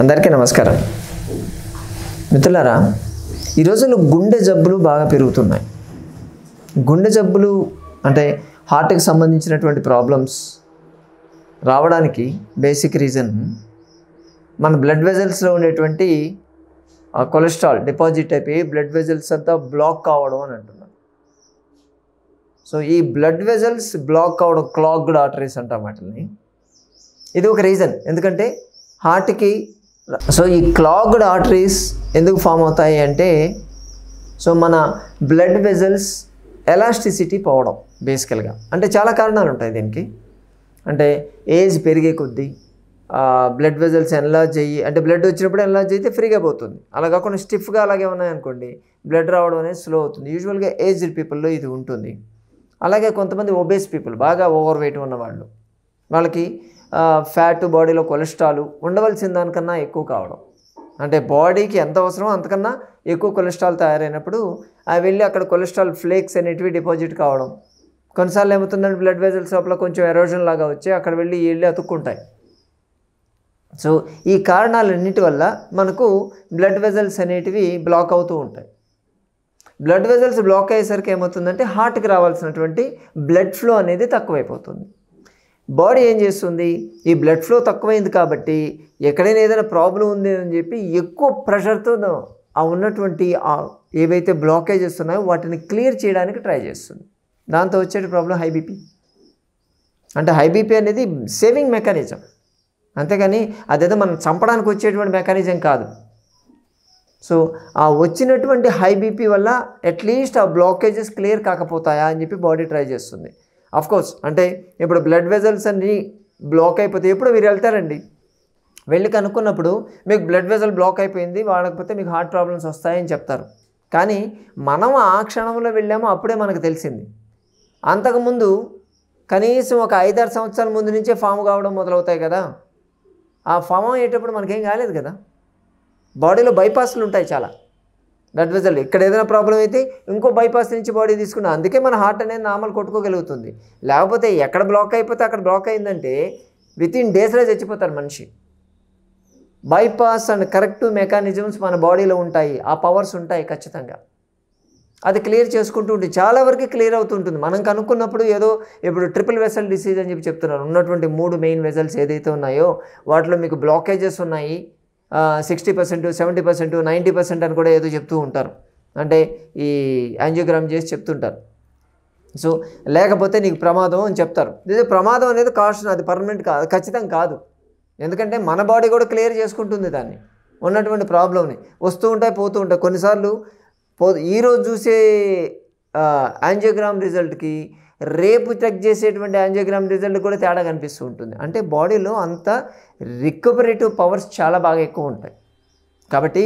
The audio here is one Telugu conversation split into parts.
అందరికీ నమస్కారం మిత్రులారా ఈ రోజుల్లో గుండె జబ్బులు బాగా పెరుగుతున్నాయి గుండె జబ్బులు అంటే హార్ట్కి సంబంధించినటువంటి ప్రాబ్లమ్స్ రావడానికి బేసిక్ రీజన్ మన బ్లడ్ వెజల్స్లో ఉండేటువంటి కొలెస్ట్రాల్ డిపాజిట్ అయిపోయి బ్లడ్ వెజల్స్ అంతా బ్లాక్ కావడం అని అంటున్నారు సో ఈ బ్లడ్ వెజల్స్ బ్లాక్ కావడం క్లాక్డ్ ఆర్టరీస్ అంటాం వాటిని ఇది ఒక రీజన్ ఎందుకంటే హార్ట్కి సో ఈ క్లాగ్డ్ ఆర్టరీస్ ఎందుకు ఫామ్ అవుతాయి అంటే సో మన బ్లడ్ వెజల్స్ ఎలాస్టిసిటీ పోవడం బేసికల్గా అంటే చాలా కారణాలు ఉంటాయి దీనికి అంటే ఏజ్ పెరిగే కొద్దీ బ్లడ్ వెజల్స్ ఎన్లార్జ్ అయ్యి అంటే బ్లడ్ వచ్చినప్పుడు ఎన్లార్జ్ అయితే ఫ్రీగా పోతుంది అలా కాకుండా స్టిఫ్గా అలాగే ఉన్నాయనుకోండి బ్లడ్ రావడం అనేది స్లో అవుతుంది యూజువల్గా ఏజ్డ్ పీపుల్లో ఇది ఉంటుంది అలాగే కొంతమంది ఒబేస్ పీపుల్ బాగా ఓవర్ వెయిట్ ఉన్నవాళ్ళు వాళ్ళకి ఫ్యాట్ బాడీలో కొలెస్ట్రాల్ ఉండవలసిన దానికన్నా ఎక్కువ కావడం అంటే బాడీకి ఎంత అవసరమో అంతకన్నా ఎక్కువ కొలెస్ట్రాల్ తయారైనప్పుడు అవి వెళ్ళి అక్కడ కొలెస్ట్రాల్ ఫ్లేక్స్ అనేటివి డిపాజిట్ కావడం కొన్నిసార్లు ఏమవుతుందంటే బ్లడ్ వెజల్స్ లోపల కొంచెం ఎరోజన్ లాగా వచ్చి అక్కడ వెళ్ళి వెళ్ళి అతుక్కుంటాయి సో ఈ కారణాలన్నిటి వల్ల మనకు బ్లడ్ వెజల్స్ అనేటివి బ్లాక్ అవుతూ ఉంటాయి బ్లడ్ వెజల్స్ బ్లాక్ అయ్యేసరికి ఏమవుతుందంటే హార్ట్కి రావాల్సినటువంటి బ్లడ్ ఫ్లో అనేది తక్కువైపోతుంది బాడీ ఏం చేస్తుంది ఈ బ్లడ్ ఫ్లో తక్కువైంది కాబట్టి ఎక్కడైనా ఏదైనా ప్రాబ్లం ఉంది అని చెప్పి ఎక్కువ ప్రెషర్తో ఆ ఉన్నటువంటి ఏవైతే బ్లాకేజెస్ ఉన్నాయో వాటిని క్లియర్ చేయడానికి ట్రై చేస్తుంది దాంతో వచ్చే ప్రాబ్లం హైబీపీ అంటే హైబీపీ అనేది సేవింగ్ మెకానిజం అంతేగాని అదేదో మనం చంపడానికి వచ్చేటువంటి మెకానిజం కాదు సో ఆ వచ్చినటువంటి హైబీపీ వల్ల అట్లీస్ట్ ఆ బ్లాకేజెస్ క్లియర్ కాకపోతాయా అని చెప్పి బాడీ ట్రై చేస్తుంది అఫ్కోర్స్ అంటే ఇప్పుడు బ్లడ్ వెజల్స్ అన్నీ బ్లాక్ అయిపోతే ఎప్పుడు మీరు వెళ్తారండి వెళ్ళి కనుక్కున్నప్పుడు మీకు బ్లడ్ వెజల్ బ్లాక్ అయిపోయింది వాడకపోతే మీకు హార్ట్ ప్రాబ్లమ్స్ వస్తాయని చెప్తారు కానీ మనం ఆ క్షణంలో వెళ్ళామో అప్పుడే మనకు తెలిసింది అంతకుముందు కనీసం ఒక ఐదారు సంవత్సరాల ముందు నుంచే ఫామ్ కావడం మొదలవుతాయి కదా ఆ ఫామ్ అయ్యేటప్పుడు మనకేం కాలేదు కదా బాడీలో బైపాస్లు ఉంటాయి చాలా బ్లడ్ వెజల్ ఇక్కడ ఏదైనా ప్రాబ్లం అయితే ఇంకో బైపాస్ నుంచి బాడీ తీసుకున్నా అందుకే మన హార్ట్ అనేది నార్మల్ కొట్టుకోగలుగుతుంది లేకపోతే ఎక్కడ బ్లాక్ అయిపోతే అక్కడ బ్లాక్ అయిందంటే విత్ ఇన్ డేస్లో చచ్చిపోతారు మనిషి బైపాస్ అండ్ కరెక్ట్ మెకానిజమ్స్ మన బాడీలో ఉంటాయి ఆ పవర్స్ ఉంటాయి ఖచ్చితంగా అది క్లియర్ చేసుకుంటూ ఉంటే చాలా వరకు క్లియర్ అవుతుంటుంది మనం కనుక్కున్నప్పుడు ఏదో ఇప్పుడు ట్రిపుల్ వెసల్ డిసీజ్ అని చెప్పి చెప్తున్నారు ఉన్నటువంటి మూడు మెయిన్ వెసల్స్ ఏదైతే ఉన్నాయో వాటిలో మీకు బ్లాకేజెస్ ఉన్నాయి sixty percent seventy percent ninety percent అని కూడా ఏదో చెప్తూ ఉంటారు అంటే ఈ యాంజియోగ్రామ్ చేసి చెప్తుంటారు సో లేకపోతే నీకు ప్రమాదం అని చెప్తారు ఇది ప్రమాదం అనేది కాస్ట్ అది పర్మనెంట్ కాదు ఖచ్చితం కాదు ఎందుకంటే మన బాడీ కూడా క్లియర్ చేసుకుంటుంది దాన్ని ఉన్నటువంటి ప్రాబ్లమ్ని వస్తూ ఉంటాయి పోతూ ఉంటాయి కొన్నిసార్లు పో ఈరోజు చూసే యాంజియోగ్రామ్ రిజల్ట్కి రేపు చెక్ చేసేటువంటి యాంజియోగ్రామ్ రిజల్ట్ కూడా తేడా కనిపిస్తూ ఉంటుంది అంటే బాడీలో అంత రికవరేటివ్ పవర్స్ చాలా బాగా ఎక్కువ ఉంటాయి కాబట్టి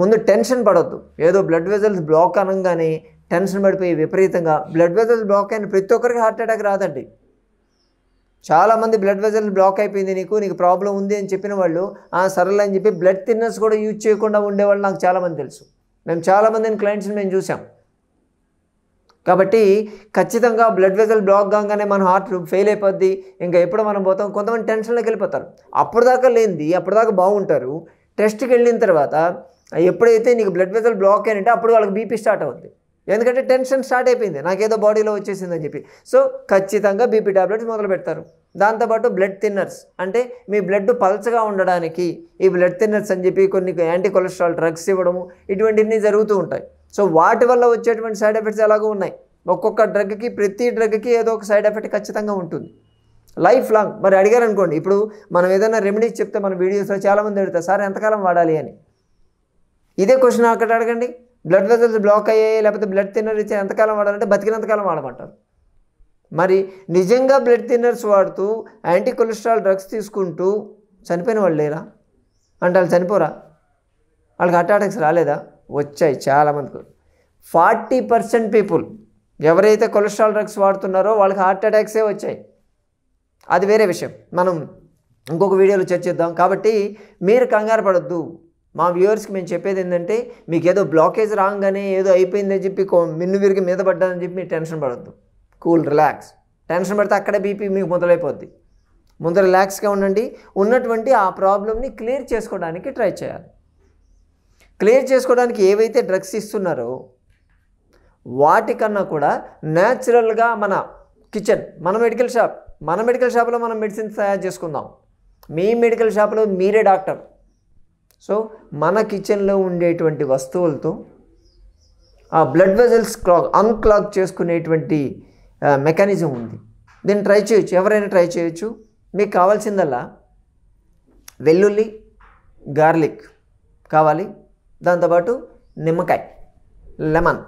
ముందు టెన్షన్ పడవద్దు ఏదో బ్లడ్ వెజల్స్ బ్లాక్ అనగానే టెన్షన్ పడిపోయి విపరీతంగా బ్లడ్ వెజల్స్ బ్లాక్ అయిన ప్రతి ఒక్కరికి హార్ట్ అటాక్ రాదండి చాలామంది బ్లడ్ వెజల్స్ బ్లాక్ అయిపోయింది నీకు నీకు ప్రాబ్లం ఉంది అని చెప్పిన వాళ్ళు సరళ అని చెప్పి బ్లడ్ థిన్నర్స్ కూడా యూజ్ చేయకుండా ఉండేవాళ్ళు నాకు చాలామంది తెలుసు మేము చాలామందిని క్లయింట్స్ని మేము చూసాం కాబట్టి ఖచ్చితంగా బ్లడ్ వెజల్ బ్లాక్ కాగానే మన హార్ట్ ఫెయిల్ అయిపోద్ది ఇంకా ఎప్పుడు మనం పోతాం కొంతమంది టెన్షన్లోకి వెళ్ళిపోతారు అప్పటిదాకా లేనిది అప్పటిదాకా బాగుంటారు టెస్ట్కి వెళ్ళిన తర్వాత ఎప్పుడైతే నీకు బ్లడ్ వెజల్ బ్లాక్ అయినట్టే అప్పుడు వాళ్ళకి బీపీ స్టార్ట్ అవుద్ది ఎందుకంటే టెన్షన్ స్టార్ట్ అయిపోయింది నాకేదో బాడీలో వచ్చేసిందని చెప్పి సో ఖచ్చితంగా బీపీ ట్యాబ్లెట్స్ మొదలు పెడతారు దాంతోపాటు బ్లడ్ థిన్నర్స్ అంటే మీ బ్లడ్ పల్చగా ఉండడానికి ఈ బ్లడ్ థిన్నర్స్ అని చెప్పి కొన్ని యాంటీ కొలెస్ట్రాల్ డ్రగ్స్ ఇవ్వడము ఇటువంటివన్నీ జరుగుతూ ఉంటాయి సో వాటి వల్ల వచ్చేటువంటి సైడ్ ఎఫెక్ట్స్ ఎలాగో ఉన్నాయి ఒక్కొక్క డ్రగ్కి ప్రతి డ్రగ్కి ఏదో ఒక సైడ్ ఎఫెక్ట్ ఖచ్చితంగా ఉంటుంది లైఫ్ లాంగ్ మరి అడిగారు అనుకోండి ఇప్పుడు మనం ఏదైనా రెమెడీస్ చెప్తే మన వీడియోస్లో చాలామంది అడుగుతారు సార్ ఎంతకాలం వాడాలి అని ఇదే క్వశ్చన్ అక్కడ అడగండి బ్లడ్ వెజల్స్ బ్లాక్ అయ్యాయి లేకపోతే బ్లడ్ థిన్నర్ ఇచ్చే ఎంతకాలం వాడాలంటే బతికినంతకాలం వాడమంటారు మరి నిజంగా బ్లడ్ థిన్నర్స్ వాడుతూ యాంటీ కొలెస్ట్రాల్ డ్రగ్స్ తీసుకుంటూ చనిపోయిన వాళ్ళు లేరా అంటే వాళ్ళు చనిపోరా వాళ్ళకి అటాక్స్ రాలేదా వచ్చాయి చాలామందికి ఫార్టీ పర్సెంట్ పీపుల్ ఎవరైతే కొలెస్ట్రాల్ డ్రగ్స్ వాడుతున్నారో వాళ్ళకి హార్ట్ అటాక్సే వచ్చాయి అది వేరే విషయం మనం ఇంకొక వీడియోలో చర్చిద్దాం కాబట్టి మీరు కంగారు పడద్దు మా వ్యూవర్స్కి మేము చెప్పేది ఏంటంటే మీకు ఏదో బ్లాకేజ్ రాగానే ఏదో అయిపోయిందని చెప్పి మిన్ను విరిగి మీద పడ్డాదని చెప్పి మీరు టెన్షన్ పడద్దు కూల్ రిలాక్స్ టెన్షన్ పడితే అక్కడే బీపీ మీకు మొదలైపోద్ది ముందు రిలాక్స్గా ఉండండి ఉన్నటువంటి ఆ ప్రాబ్లమ్ని క్లియర్ చేసుకోవడానికి ట్రై చేయాలి క్లియర్ చేసుకోవడానికి ఏవైతే డ్రగ్స్ ఇస్తున్నారో వాటికన్నా కూడా న్యాచురల్గా మన కిచెన్ మన మెడికల్ షాప్ మన మెడికల్ షాప్లో మనం మెడిసిన్స్ తయారు చేసుకుందాం మీ మెడికల్ షాప్లో మీరే డాక్టర్ సో మన కిచెన్లో ఉండేటువంటి వస్తువులతో ఆ బ్లడ్ వెజల్స్ క్లాక్ అన్క్లాక్ చేసుకునేటువంటి మెకానిజం ఉంది దీన్ని ట్రై చేయొచ్చు ఎవరైనా ట్రై చేయొచ్చు మీకు కావాల్సిందల్లా వెల్లుల్లి గార్లిక్ కావాలి దాంతోపాటు నిమ్మకాయ లెమన్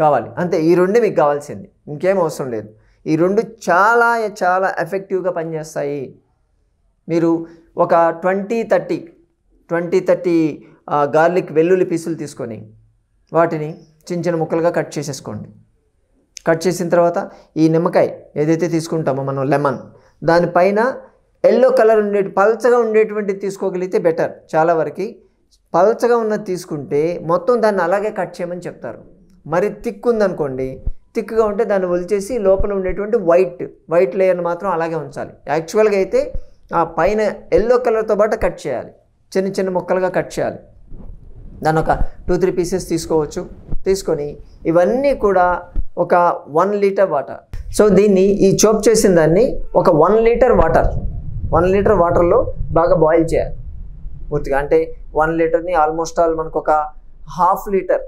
కావాలి అంతే ఈ రెండు మీకు కావాల్సింది ఇంకేం అవసరం లేదు ఈ రెండు చాలా చాలా ఎఫెక్టివ్గా పనిచేస్తాయి మీరు ఒక twenty thirty twenty thirty garlic వెల్లుల్లి పీసులు తీసుకొని వాటిని చిన్న చిన్న ముక్కలుగా కట్ చేసేసుకోండి కట్ చేసిన తర్వాత ఈ నిమ్మకాయ ఏదైతే తీసుకుంటామో మనం లెమన్ దానిపైన ఎల్లో కలర్ ఉండే పల్చగా ఉండేటువంటి తీసుకోగలిగితే బెటర్ చాలా వరకు పలచగా ఉన్నది తీసుకుంటే మొత్తం దాన్ని అలాగే కట్ చేయమని చెప్తారు మరి థిక్ ఉందనుకోండి థిక్గా ఉంటే దాన్ని వదిలిచేసి లోపల ఉండేటువంటి వైట్ వైట్ లేయర్ని మాత్రం అలాగే ఉంచాలి యాక్చువల్గా అయితే ఆ పైన ఎల్లో కలర్తో పాటు కట్ చేయాలి చిన్న చిన్న ముక్కలుగా కట్ చేయాలి దాని ఒక టూ త్రీ పీసెస్ తీసుకోవచ్చు తీసుకొని ఇవన్నీ కూడా ఒక వన్ లీటర్ వాటర్ సో దీన్ని ఈ చోప్ చేసిన దాన్ని ఒక one litre water one litre వాటర్లో బాగా బాయిల్ చేయాలి పూర్తిగా అంటే వన్ లీటర్ని ఆల్మోస్ట్ ఆల్ మనకు ఒక హాఫ్ లీటర్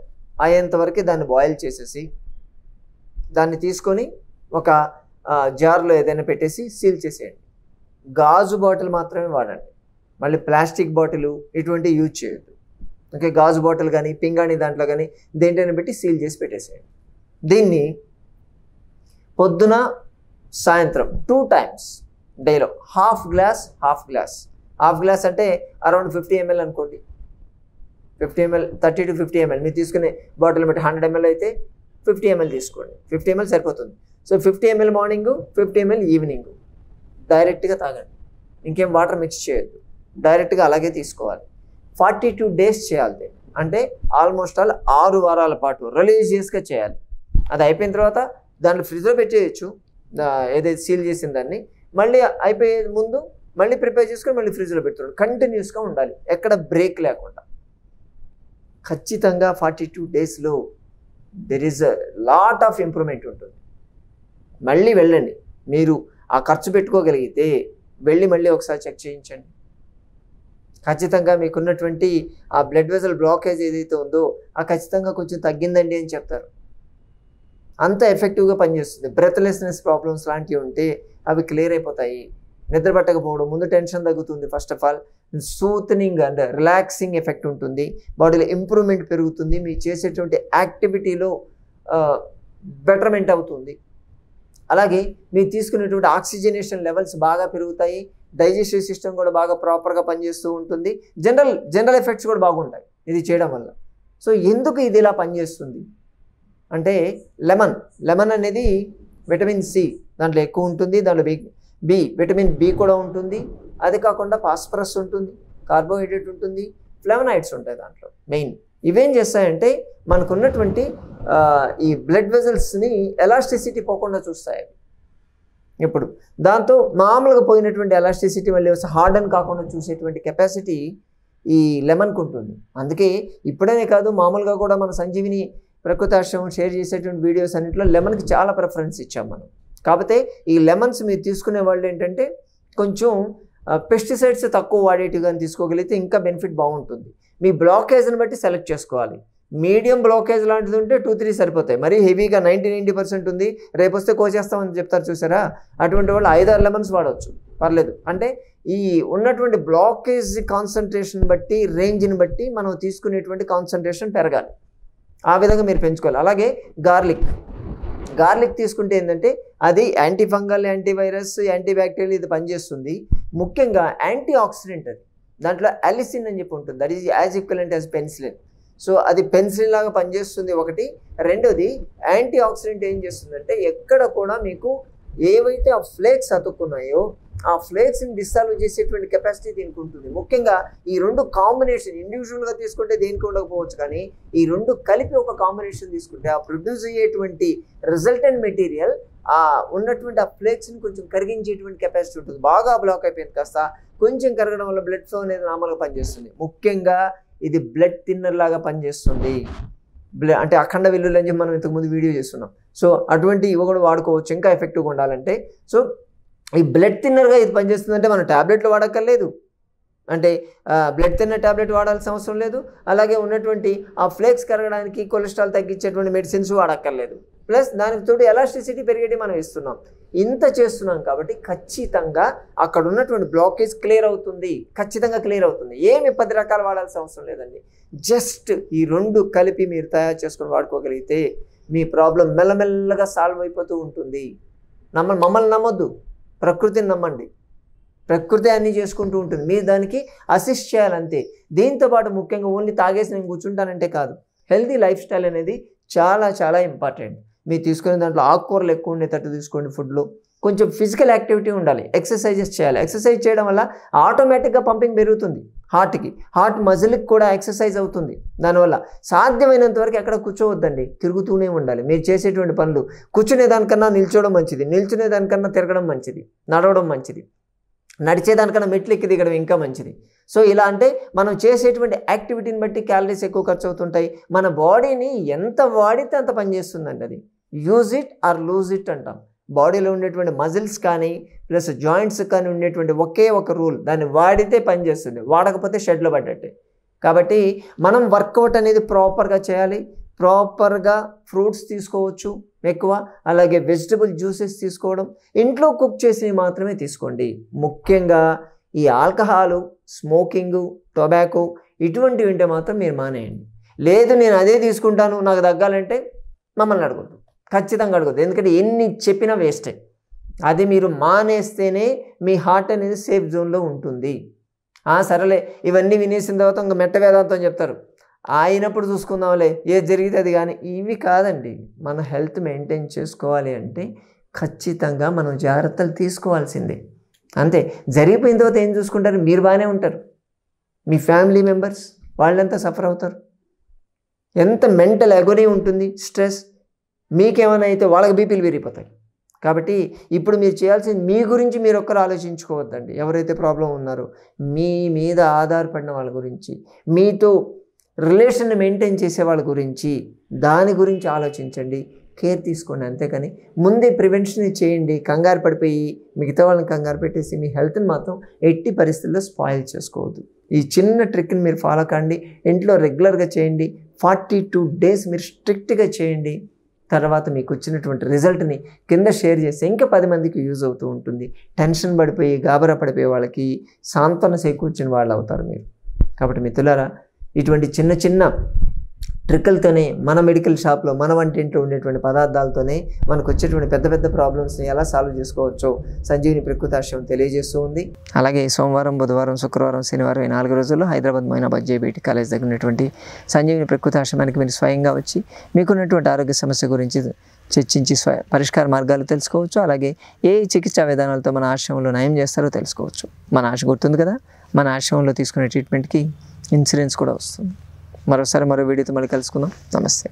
అయ్యేంత వరకు దాన్ని బాయిల్ చేసేసి దాన్ని తీసుకొని ఒక జార్లో ఏదైనా పెట్టేసి సీల్ చేసేయండి గాజు బాటిల్ మాత్రమే వాడండి మళ్ళీ ప్లాస్టిక్ బాటిల్ ఇటువంటి యూజ్ చేయొద్దు ఓకే గాజు బాటిల్ కానీ పింగాణి దాంట్లో కానీ దేంటైనా పెట్టి సీల్ చేసి పెట్టేసేయండి దీన్ని పొద్దున సాయంత్రం టూ టైమ్స్ డేలో half glass half glass half glass అంటే అరౌండ్ ఫిఫ్టీ ఎంఎల్ అనుకోండి fifty ML thirty to fifty ML మీరు తీసుకునే బాటిల్ బట్టి హండ్రెడ్ ఎంఎల్ అయితే ఫిఫ్టీ ఎంఎల్ తీసుకోండి ఫిఫ్టీ ఎంఎల్ సరిపోతుంది so fifty ML morning fifty ML evening డైరెక్ట్గా తాగండి ఇంకేం వాటర్ మిక్స్ చేయొద్దు డైరెక్ట్గా అలాగే తీసుకోవాలి ఫార్టీ టూ డేస్ చేయాలి అంటే ఆల్మోస్ట్ ఆల్ ఆరు వారాల పాటు రిలీజియస్గా చేయాలి అది అయిపోయిన తర్వాత దాంట్లో ఫ్రిడ్జ్లో పెట్టేయచ్చు ఏదైతే సీల్ చేసిన దాన్ని మళ్ళీ అయిపోయే ముందు మళ్ళీ ప్రిపేర్ చేసుకొని మళ్ళీ ఫ్రిడ్జ్లో పెట్టుకోండి కంటిన్యూస్గా ఉండాలి ఎక్కడ బ్రేక్ లేకుండా ఖచ్చితంగా ఫార్టీ టూ డేస్లో there is a lot of improvement ఉంటుంది మళ్ళీ వెళ్ళండి మీరు ఆ ఖర్చు పెట్టుకోగలిగితే వెళ్ళి మళ్ళీ ఒకసారి చెక్ చేయించండి ఖచ్చితంగా మీకున్నటువంటి ఆ బ్లడ్ వెజల్ బ్లాకేజ్ ఏదైతే ఉందో ఆ ఖచ్చితంగా కొంచెం తగ్గిందండి అని చెప్తారు అంత ఎఫెక్టివ్గా పనిచేస్తుంది బ్రెత్లెస్నెస్ ప్రాబ్లమ్స్ లాంటివి ఉంటే అవి క్లియర్ అయిపోతాయి నిద్ర పట్టకపోవడం ముందు టెన్షన్ తగ్గుతుంది first of all soothing and relaxing effect ఉంటుంది బాడీలో ఇంప్రూవ్మెంట్ పెరుగుతుంది మీరు చేసేటువంటి యాక్టివిటీలో బెటర్మెంట్ అవుతుంది అలాగే మీరు తీసుకునేటువంటి ఆక్సిజనేషన్ లెవెల్స్ బాగా పెరుగుతాయి డైజెస్టివ్ సిస్టమ్ కూడా బాగా ప్రాపర్గా పనిచేస్తూ ఉంటుంది జనరల్ జనరల్ ఎఫెక్ట్స్ కూడా బాగుంటాయి ఇది చేయడం వల్ల సో ఎందుకు ఇది ఇలా పనిచేస్తుంది అంటే లెమన్ లెమన్ అనేది విటమిన్ సి దాంట్లో ఎక్కువ ఉంటుంది దాంట్లో బి విటమిన్ బి కూడా ఉంటుంది అది కాకుండా ఫాస్ఫరస్ ఉంటుంది కార్బోహైడ్రేట్ ఉంటుంది ఫ్లెవనాయిడ్స్ ఉంటాయి దాంట్లో మెయిన్ ఇవేం చేస్తాయంటే మనకున్నటువంటి ఈ బ్లడ్ వెజల్స్ని ఎలాస్టిసిటీ పోకుండా చూస్తాయి ఇప్పుడు దాంతో మామూలుగా పోయినటువంటి ఎలాస్టిసిటీ మళ్ళీ వస్తే హార్డన్ కాకుండా చూసేటువంటి కెపాసిటీ ఈ లెమన్కు ఉంటుంది అందుకే ఇప్పుడనే కాదు మామూలుగా కూడా మన సంజీవిని ఆశ్రమం షేర్ చేసేటువంటి వీడియోస్ అన్నింటిలో లెమన్కి చాలా ప్రిఫరెన్స్ ఇచ్చాం మనం కాకపోతే ఈ లెమన్స్ మీరు తీసుకునే వాళ్ళు ఏంటంటే కొంచెం పెస్టిసైడ్స్ తక్కువ వాడేటివి కానీ తీసుకోగలిగితే ఇంకా బెనిఫిట్ బాగుంటుంది మీ బ్లాకేజ్ని బట్టి సెలెక్ట్ చేసుకోవాలి మీడియం బ్లాకేజ్ లాంటిది ఉంటే టూ త్రీ సరిపోతాయి మరీ హెవీగా నైంటీ నైంటీ పర్సెంట్ ఉంది రేపు వస్తే కోసేస్తామని చెప్తారు చూసారా అటువంటి వాళ్ళు ఐదు ఆరు లెమన్స్ వాడవచ్చు పర్లేదు అంటే ఈ ఉన్నటువంటి బ్లాకేజ్ కాన్సన్ట్రేషన్ బట్టి రేంజ్ని బట్టి మనం తీసుకునేటువంటి కాన్సన్ట్రేషన్ పెరగాలి ఆ విధంగా మీరు పెంచుకోవాలి అలాగే గార్లిక్ గార్లిక్ తీసుకుంటే ఏంటంటే అది యాంటీ ఫంగల్ యాంటీవైరస్ యాంటీబ్యాక్టీరియల్ ఇది పనిచేస్తుంది ముఖ్యంగా యాంటీ ఆక్సిడెంట్ అది దాంట్లో అలిసిన్ అని చెప్పి ఉంటుంది that is as equivalent as penicillin so అది పెన్సిలిన్ లాగా పనిచేస్తుంది ఒకటి రెండోది యాంటీ ఆక్సిడెంట్ ఏం చేస్తుందంటే ఎక్కడ కూడా మీకు ఏవైతే ఆ ఫ్లేక్స్ అతుక్కున్నాయో ఆ ఫ్లేక్స్ని డిస్సాల్వ్ చేసేటువంటి కెపాసిటీ దీనికి ఉంటుంది ముఖ్యంగా ఈ రెండు కాంబినేషన్ ఇండివిజువల్గా తీసుకుంటే దేనికి ఉండకపోవచ్చు కానీ ఈ రెండు కలిపి ఒక కాంబినేషన్ తీసుకుంటే ఆ ప్రొడ్యూస్ అయ్యేటువంటి రిజల్టెంట్ మెటీరియల్ ఆ ఉన్నటువంటి ఆ ఫ్లేక్స్ని కొంచెం కరిగించేటువంటి కెపాసిటీ ఉంటుంది బాగా బ్లాక్ అయిపోయింది కాస్త కొంచెం కరగడం వల్ల బ్లడ్ ఫ్లో అనేది నార్మల్గా పనిచేస్తుంది ముఖ్యంగా ఇది బ్లడ్ థిన్నర్ లాగా పనిచేస్తుంది అంటే అఖండ వెల్లుల్లి అని చెప్పి మనం ఇంతకుముందు వీడియో చేస్తున్నాం సో అటువంటి ఇవి కూడా వాడుకోవచ్చు ఇంకా ఎఫెక్టివ్గా ఉండాలంటే సో ఈ బ్లడ్ థిన్నర్గా ఇది పనిచేస్తుందంటే మనం ట్యాబ్లెట్లు వాడక్కర్లేదు అంటే బ్లడ్ థిన్నర్ ట్యాబ్లెట్ వాడాల్సిన అవసరం లేదు అలాగే ఉన్నటువంటి ఆ ఫ్లేక్స్ కరగడానికి కొలెస్ట్రాల్ తగ్గించేటువంటి మెడిసిన్స్ వాడక్కర్లేదు ప్లస్ దానికి తోడు ఎలాస్టిసిటీ పెరిగేటి మనం ఇస్తున్నాం ఇంత చేస్తున్నాం కాబట్టి ఖచ్చితంగా అక్కడ ఉన్నటువంటి బ్లాకేజ్ క్లియర్ అవుతుంది ఖచ్చితంగా క్లియర్ అవుతుంది ఏమి పది రకాలు వాడాల్సిన అవసరం లేదండి జస్ట్ ఈ రెండు కలిపి మీరు తయారు చేసుకొని వాడుకోగలిగితే మీ ప్రాబ్లం మెల్లమెల్లగా సాల్వ్ అయిపోతూ ఉంటుంది నమ్మ మమ్మల్ని నమ్మొద్దు ప్రకృతిని నమ్మండి ప్రకృతి అన్నీ చేసుకుంటూ ఉంటుంది మీరు దానికి అసిస్ట్ చేయాలంతే దీంతోపాటు ముఖ్యంగా ఓన్లీ తాగేసి నేను కూర్చుంటానంటే కాదు హెల్దీ లైఫ్ స్టైల్ అనేది చాలా చాలా ఇంపార్టెంట్ మీరు తీసుకునే దాంట్లో ఆకుకూరలు ఎక్కువ ఉండేటట్టు తీసుకోండి ఫుడ్లో కొంచెం ఫిజికల్ యాక్టివిటీ ఉండాలి ఎక్సర్సైజెస్ చేయాలి ఎక్సర్సైజ్ చేయడం వల్ల ఆటోమేటిక్గా పంపింగ్ పెరుగుతుంది హార్ట్కి హార్ట్ మజిల్కి కూడా ఎక్సర్సైజ్ అవుతుంది దానివల్ల సాధ్యమైనంత వరకు ఎక్కడ కూర్చోవద్దండి తిరుగుతూనే ఉండాలి మీరు చేసేటువంటి పనులు కూర్చునే దానికన్నా నిల్చోవడం మంచిది నిల్చునే దానికన్నా తిరగడం మంచిది నడవడం మంచిది నడిచేదానికన్నా మెట్లు ఎక్కి దిగడం ఇంకా మంచిది సో ఇలా అంటే మనం చేసేటువంటి యాక్టివిటీని బట్టి క్యాలరీస్ ఎక్కువ ఖర్చు అవుతుంటాయి మన బాడీని ఎంత వాడితే అంత పనిచేస్తుందండి అది use it or lose it అంటాం బాడీలో ఉండేటువంటి మజిల్స్ కానీ ప్లస్ జాయింట్స్ కానీ ఉండేటువంటి ఒకే ఒక రూల్ దాన్ని వాడితే పనిచేస్తుంది వాడకపోతే షెడ్లో పడ్డట్టే కాబట్టి మనం వర్కౌట్ అనేది ప్రాపర్గా చేయాలి ప్రాపర్గా ఫ్రూట్స్ తీసుకోవచ్చు ఎక్కువ అలాగే వెజిటబుల్ జ్యూసెస్ తీసుకోవడం ఇంట్లో కుక్ చేసినవి మాత్రమే తీసుకోండి ముఖ్యంగా ఈ ఆల్కహాలు స్మోకింగ్ టొబాకో ఇటువంటివి ఉంటే మాత్రం మీరు మానేయండి లేదు నేను అదే తీసుకుంటాను నాకు తగ్గాలంటే మమ్మల్ని అడుగుతాను ఖచ్చితంగా అడగద్దు ఎందుకంటే ఎన్ని చెప్పినా వేస్టే అది మీరు మానేస్తేనే మీ హార్ట్ అనేది సేఫ్ జోన్లో ఉంటుంది సరేలే ఇవన్నీ వినేసిన తర్వాత ఇంకా మెట్ట వేదాంతం చెప్తారు అయినప్పుడు చూసుకుందాంలే ఏది జరిగితే అది కానీ ఇవి కాదండి మన హెల్త్ మెయింటైన్ చేసుకోవాలి అంటే ఖచ్చితంగా మనం జాగ్రత్తలు తీసుకోవాల్సిందే అంతే జరిగిపోయిన తర్వాత ఏం చూసుకుంటారు మీరు బాగానే ఉంటారు మీ ఫ్యామిలీ మెంబర్స్ వాళ్ళంతా సఫర్ అవుతారు ఎంత మెంటల్ అగొనీ ఉంటుంది స్ట్రెస్ మీకేమైనా అయితే వాళ్ళకి బీపీలు విరిగిపోతాయి కాబట్టి ఇప్పుడు మీరు చేయాల్సింది మీ గురించి మీరు ఒక్కరు ఆలోచించుకోవద్దండి ఎవరైతే ప్రాబ్లం ఉన్నారో మీ మీద ఆధారపడిన వాళ్ళ గురించి మీతో రిలేషన్ మెయింటైన్ చేసే వాళ్ళ గురించి దాని గురించి ఆలోచించండి కేర్ తీసుకోండి అంతేకాని ముందే ప్రివెన్షన్ చేయండి కంగారు పడిపోయి మిగతా వాళ్ళని కంగారు పెట్టేసి మీ హెల్త్ని మాత్రం ఎట్టి పరిస్థితుల్లో స్పాయిల్ చేసుకోవద్దు ఈ చిన్న ట్రిక్ని మీరు ఫాలో కండి ఇంట్లో రెగ్యులర్గా చేయండి ఫార్టీ టూ డేస్ మీరు స్ట్రిక్ట్గా చేయండి తర్వాత మీకు వచ్చినటువంటి రిజల్ట్ని కింద షేర్ చేసి ఇంకా పది మందికి యూజ్ అవుతూ ఉంటుంది టెన్షన్ పడిపోయి గాబరా పడిపోయే వాళ్ళకి సాంత్వన చేకూర్చిన వాళ్ళు అవుతారు మీరు కాబట్టి మిత్రులారా ఇటువంటి చిన్న చిన్న ట్రిక్కలతోనే మన మెడికల్ షాప్లో మన వంటింట్లో ఉండేటువంటి పదార్థాలతోనే మనకు వచ్చేటువంటి పెద్ద పెద్ద ప్రాబ్లమ్స్ని ఎలా సాల్వ్ చేసుకోవచ్చో సంజీవిని ప్రకృతాశ్రయం తెలియజేస్తూ ఉంది అలాగే సోమవారం బుధవారం శుక్రవారం శనివారం ఈ నాలుగు రోజుల్లో హైదరాబాద్ మైనాబాద్ జేబీటీ కాలేజ్ దగ్గర ఉన్నటువంటి సంజీవిని ప్రకృతాశ్రమానికి మీరు స్వయంగా వచ్చి మీకున్నటువంటి ఆరోగ్య సమస్య గురించి చర్చించి స్వ పరిష్కార మార్గాలు తెలుసుకోవచ్చు అలాగే ఏ చికిత్సా విధానాలతో మన ఆశ్రమంలో నయం చేస్తారో తెలుసుకోవచ్చు మన ఆశ గుర్తుంది కదా మన ఆశ్రమంలో తీసుకునే ట్రీట్మెంట్కి ఇన్సూరెన్స్ కూడా వస్తుంది మరోసారి మరో వీడియోతో మళ్ళీ కలుసుకుందాం నమస్తే